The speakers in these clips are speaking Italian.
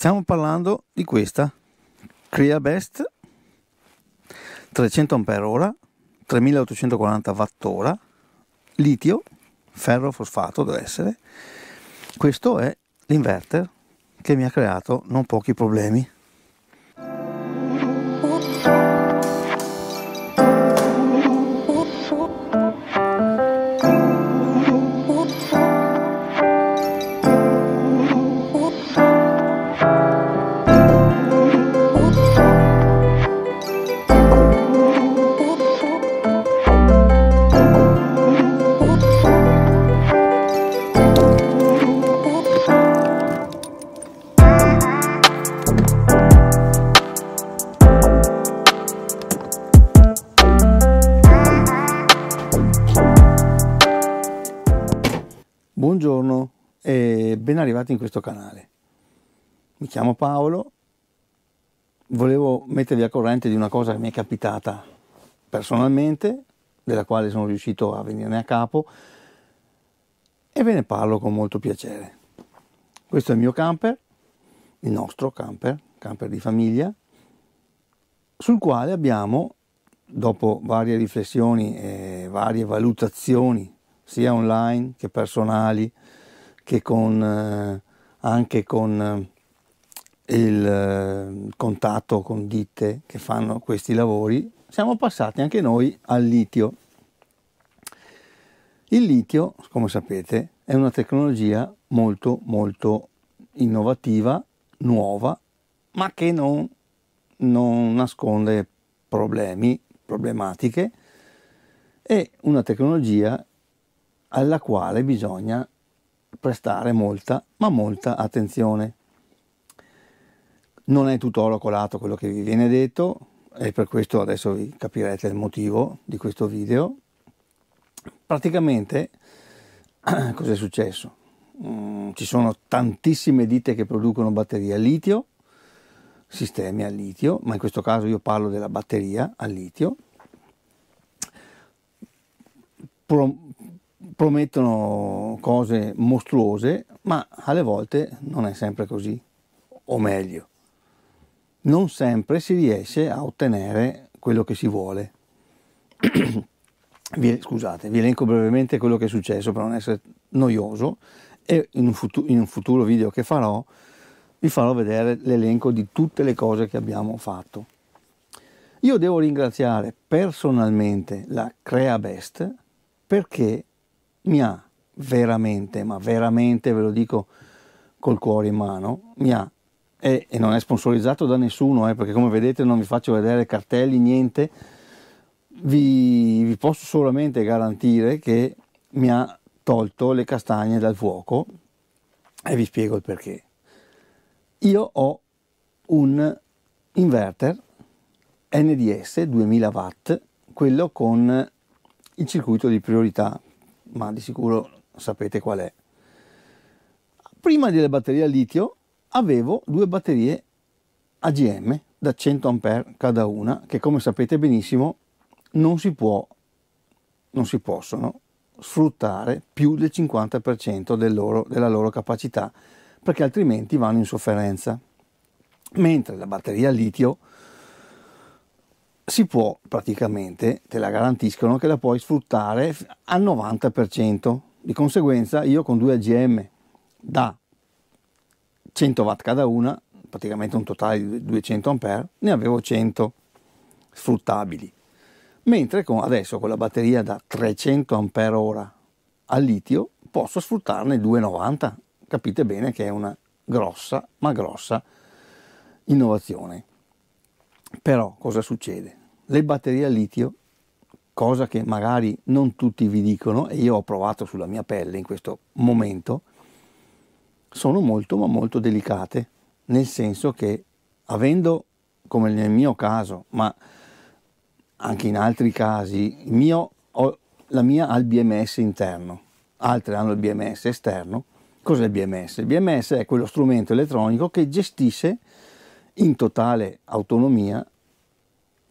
Stiamo parlando di questa Crea 300 Ah, 3840 Wattora, litio, ferro fosfato deve essere. Questo è l'inverter che mi ha creato non pochi problemi. arrivati in questo canale. Mi chiamo Paolo, volevo mettervi al corrente di una cosa che mi è capitata personalmente, della quale sono riuscito a venirne a capo e ve ne parlo con molto piacere. Questo è il mio camper, il nostro camper, camper di famiglia, sul quale abbiamo, dopo varie riflessioni e varie valutazioni, sia online che personali, che con, anche con eh, eh, il eh, contatto con ditte che fanno questi lavori, siamo passati anche noi al litio. Il litio, come sapete, è una tecnologia molto molto innovativa, nuova, ma che non, non nasconde problemi, problematiche, è una tecnologia alla quale bisogna prestare molta, ma molta attenzione. Non è tutto oro colato quello che vi viene detto e per questo adesso vi capirete il motivo di questo video. Praticamente, cos'è successo? Mm, ci sono tantissime ditte che producono batterie a litio, sistemi a litio, ma in questo caso io parlo della batteria a litio, promettono cose mostruose, ma alle volte non è sempre così, o meglio, non sempre si riesce a ottenere quello che si vuole. vi, scusate, vi elenco brevemente quello che è successo per non essere noioso e in un, futuro, in un futuro video che farò vi farò vedere l'elenco di tutte le cose che abbiamo fatto. Io devo ringraziare personalmente la CreaBest perché mi ha veramente, ma veramente ve lo dico col cuore in mano, mi ha, e, e non è sponsorizzato da nessuno, eh, perché come vedete non vi faccio vedere cartelli, niente, vi, vi posso solamente garantire che mi ha tolto le castagne dal fuoco e vi spiego il perché. Io ho un inverter NDS 2000 watt, quello con il circuito di priorità ma di sicuro sapete qual è. Prima delle batterie a litio avevo due batterie AGM da 100 A cada una che come sapete benissimo non si può non si possono sfruttare più del 50% del loro, della loro capacità perché altrimenti vanno in sofferenza. Mentre la batteria a litio si può praticamente, te la garantiscono, che la puoi sfruttare al 90%. Di conseguenza io con due AGM da 100 watt cada una, praticamente un totale di 200 ampere, ne avevo 100 sfruttabili. Mentre con, adesso con la batteria da 300 ampere ora al litio posso sfruttarne 290. Capite bene che è una grossa, ma grossa innovazione. Però cosa succede? le batterie a litio, cosa che magari non tutti vi dicono, e io ho provato sulla mia pelle in questo momento, sono molto ma molto delicate, nel senso che avendo, come nel mio caso, ma anche in altri casi, mio, la mia ha il BMS interno, altre hanno il BMS esterno. Cos'è il BMS? Il BMS è quello strumento elettronico che gestisce in totale autonomia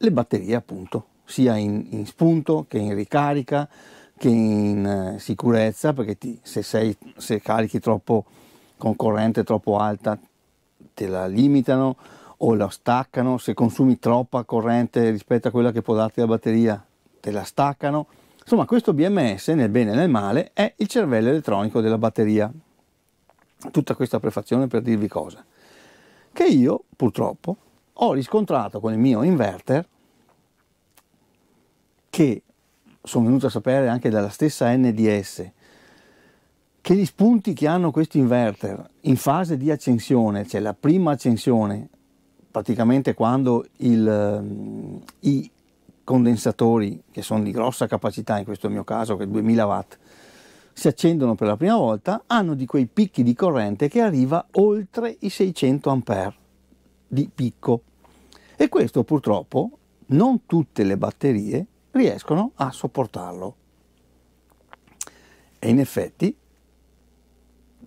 le batterie appunto, sia in, in spunto che in ricarica che in eh, sicurezza, perché ti, se, sei, se carichi troppo con corrente troppo alta te la limitano o la staccano, se consumi troppa corrente rispetto a quella che può darti la batteria te la staccano. Insomma, questo BMS, nel bene e nel male, è il cervello elettronico della batteria. Tutta questa prefazione per dirvi cosa? Che io, purtroppo, ho riscontrato con il mio inverter che sono venuto a sapere anche dalla stessa NDS che gli spunti che hanno questi inverter in fase di accensione, cioè la prima accensione, praticamente quando il, i condensatori che sono di grossa capacità, in questo mio caso che è 2000 watt, si accendono per la prima volta, hanno di quei picchi di corrente che arriva oltre i 600 A di picco. E questo purtroppo non tutte le batterie riescono a sopportarlo. E in effetti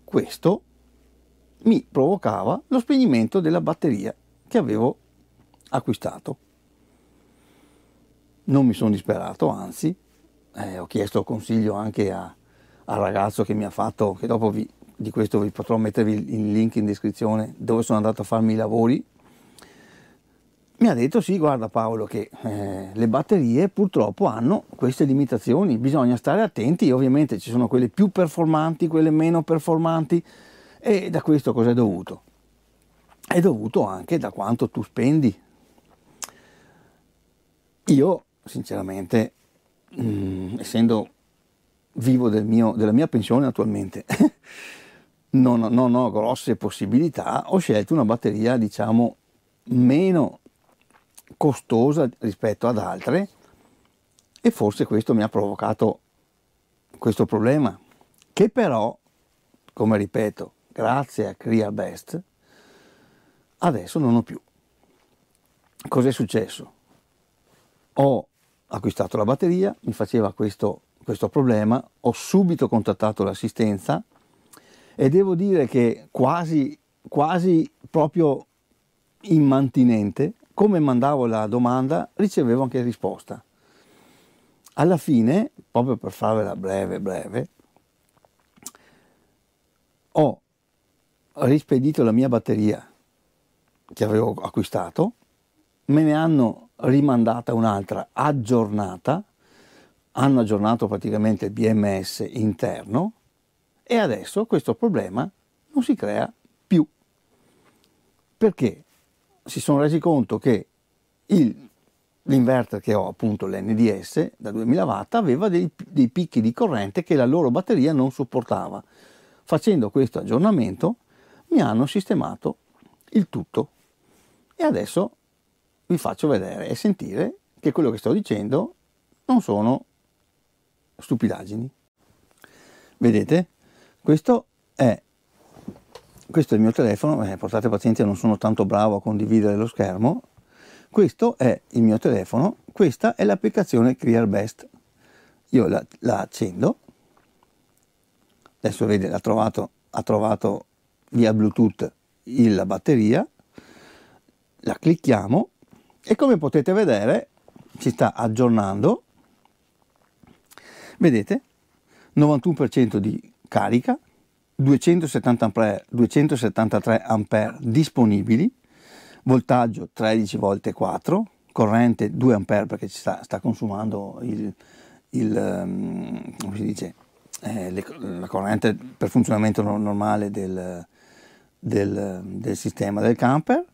questo mi provocava lo spegnimento della batteria che avevo acquistato. Non mi sono disperato, anzi, eh, ho chiesto consiglio anche a, al ragazzo che mi ha fatto, che dopo vi, di questo vi potrò mettervi il link in descrizione, dove sono andato a farmi i lavori mi ha detto sì guarda Paolo che eh, le batterie purtroppo hanno queste limitazioni bisogna stare attenti ovviamente ci sono quelle più performanti quelle meno performanti e da questo cosa è dovuto è dovuto anche da quanto tu spendi io sinceramente mh, mm, essendo vivo del mio, della mia pensione attualmente non, non ho grosse possibilità ho scelto una batteria diciamo meno costosa rispetto ad altre e forse questo mi ha provocato questo problema che però come ripeto grazie a Cria Best adesso non ho più cos'è successo ho acquistato la batteria mi faceva questo, questo problema ho subito contattato l'assistenza e devo dire che quasi quasi proprio immantinente come mandavo la domanda ricevevo anche risposta. Alla fine, proprio per farvela breve, breve, ho rispedito la mia batteria che avevo acquistato, me ne hanno rimandata un'altra aggiornata, hanno aggiornato praticamente il BMS interno e adesso questo problema non si crea più. Perché? si sono resi conto che il, l'inverter che ho, appunto l'NDS da 2000 watt, aveva dei, dei picchi di corrente che la loro batteria non sopportava. Facendo questo aggiornamento mi hanno sistemato il tutto e adesso vi faccio vedere e sentire che quello che sto dicendo non sono stupidaggini. Vedete? Questo è questo è il mio telefono, eh, portate pazienza non sono tanto bravo a condividere lo schermo, questo è il mio telefono, questa è l'applicazione ClearBest, io la, la accendo, adesso vede, trovato, ha trovato via Bluetooth la batteria, la clicchiamo e come potete vedere si sta aggiornando, vedete, 91% di carica, 273, 273 A disponibili, voltaggio 13 volte 4, corrente 2 ampere perché ci sta, sta consumando il, il, ehm, come si dice, eh, le, la corrente per funzionamento normale del, del, del sistema del camper,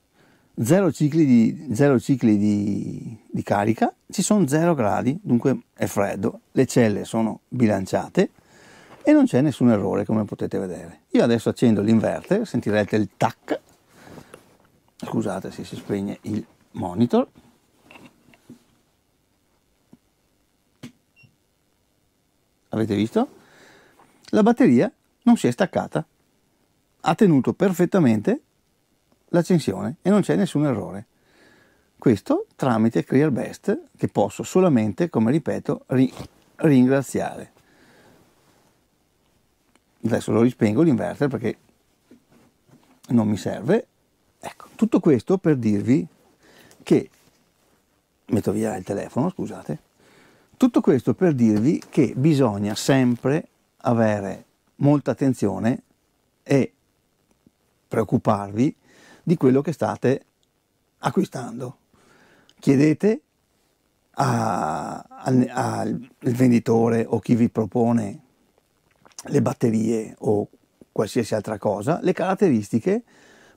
0 cicli, di, zero cicli di, di carica, ci sono 0 gradi, dunque è freddo, le celle sono bilanciate, e non c'è nessun errore come potete vedere. Io adesso accendo l'inverter, sentirete il tac, scusate se si spegne il monitor. Avete visto? La batteria non si è staccata, ha tenuto perfettamente l'accensione e non c'è nessun errore. Questo tramite ClearBest che posso solamente, come ripeto, ri- ringraziare adesso lo rispengo l'inverter perché non mi serve. Ecco, tutto questo per dirvi che, metto via il telefono, scusate, tutto questo per dirvi che bisogna sempre avere molta attenzione e preoccuparvi di quello che state acquistando. Chiedete a, a, al venditore o chi vi propone le batterie o qualsiasi altra cosa, le caratteristiche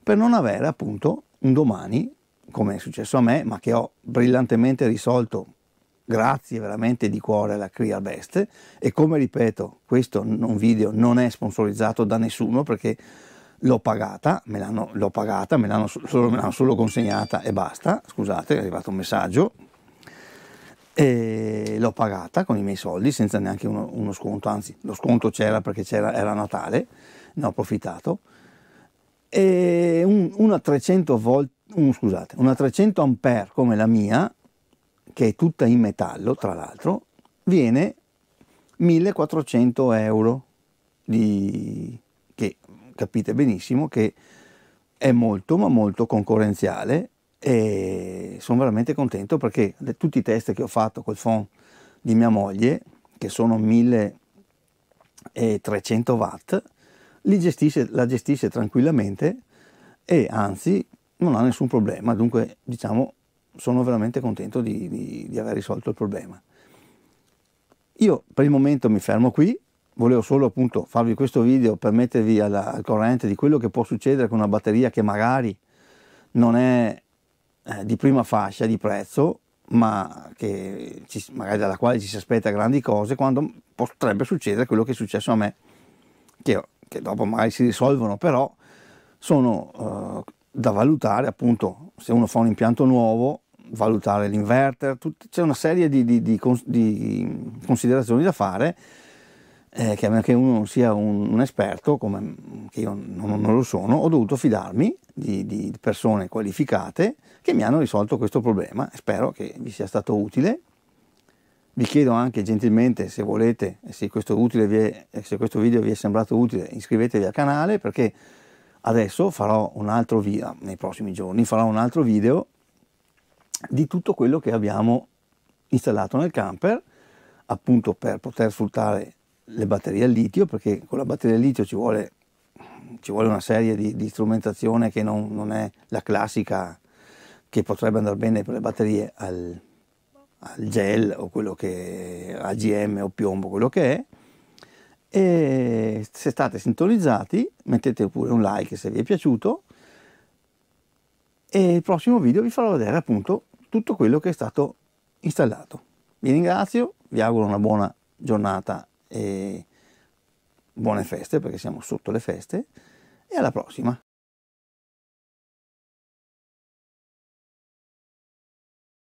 per non avere appunto un domani, come è successo a me, ma che ho brillantemente risolto grazie veramente di cuore alla Clear Best e come ripeto questo non video non è sponsorizzato da nessuno perché l'ho pagata, me l'hanno, l'ho pagata, me l'hanno, solo, me l'hanno solo consegnata e basta, scusate è arrivato un messaggio e l'ho pagata con i miei soldi senza neanche uno, uno sconto, anzi lo sconto c'era perché c'era, era Natale, ne ho approfittato. E un, una, 300 volt, un, scusate, una 300 ampere come la mia, che è tutta in metallo tra l'altro, viene 1400 euro, di, che capite benissimo che è molto ma molto concorrenziale e sono veramente contento perché tutti i test che ho fatto col phone di mia moglie, che sono 1300 watt, gestisce, la gestisce tranquillamente e anzi non ha nessun problema, dunque diciamo sono veramente contento di, di, di aver risolto il problema. Io per il momento mi fermo qui, volevo solo appunto farvi questo video per mettervi alla, al corrente di quello che può succedere con una batteria che magari non è eh, di prima fascia di prezzo, ma che ci, magari dalla quale ci si aspetta grandi cose, quando potrebbe succedere quello che è successo a me, che, che dopo magari si risolvono, però sono eh, da valutare appunto se uno fa un impianto nuovo, valutare l'inverter, tut- c'è una serie di, di, di, di considerazioni da fare eh, che a meno che uno non sia un, un esperto, come io non, non, lo sono, ho dovuto fidarmi di, di persone qualificate che mi hanno risolto questo problema. Spero che vi sia stato utile. Vi chiedo anche gentilmente se volete, se questo, è, se questo, video vi è sembrato utile, iscrivetevi al canale perché adesso farò un altro video, ah, nei prossimi giorni farò un altro video di tutto quello che abbiamo installato nel camper appunto per poter sfruttare le batterie al litio, perché con la batteria al litio ci vuole, ci vuole una serie di, di strumentazione che non, non, è la classica che potrebbe andare bene per le batterie al, al gel o quello che AGM o piombo, quello che è. E se state sintonizzati, mettete pure un like se vi è piaciuto e il prossimo video vi farò vedere appunto tutto quello che è stato installato. Vi ringrazio, vi auguro una buona giornata e buone feste perché siamo sotto le feste e alla prossima.